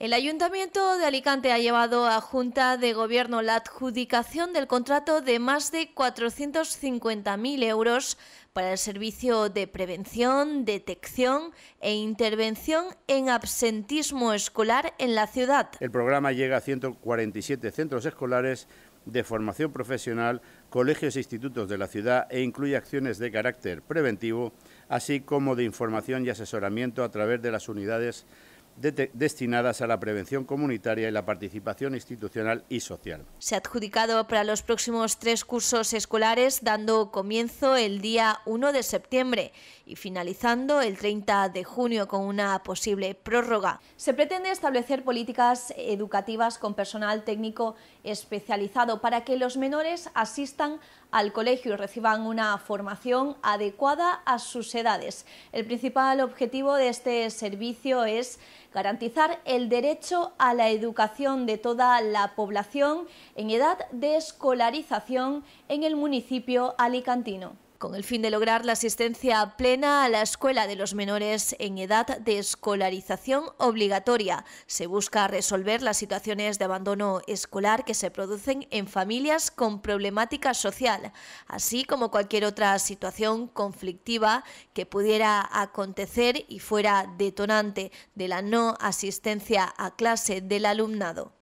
El Ayuntamiento de Alicante ha llevado a Junta de Gobierno la adjudicación del contrato de más de 450.000 euros para el servicio de prevención, detección e intervención en absentismo escolar en la ciudad. El programa llega a 147 centros escolares de formación profesional, colegios e institutos de la ciudad e incluye acciones de carácter preventivo, así como de información y asesoramiento a través de las unidades destinadas a la prevención comunitaria y la participación institucional y social. Se ha adjudicado para los próximos tres cursos escolares, dando comienzo el día 1 de septiembre y finalizando el 30 de junio con una posible prórroga. Se pretende establecer políticas educativas con personal técnico especializado para que los menores asistan al colegio y reciban una formación adecuada a sus edades. El principal objetivo de este servicio es garantizar el derecho a la educación de toda la población en edad de escolarización en el municipio alicantino con el fin de lograr la asistencia plena a la escuela de los menores en edad de escolarización obligatoria. Se busca resolver las situaciones de abandono escolar que se producen en familias con problemática social, así como cualquier otra situación conflictiva que pudiera acontecer y fuera detonante de la no asistencia a clase del alumnado.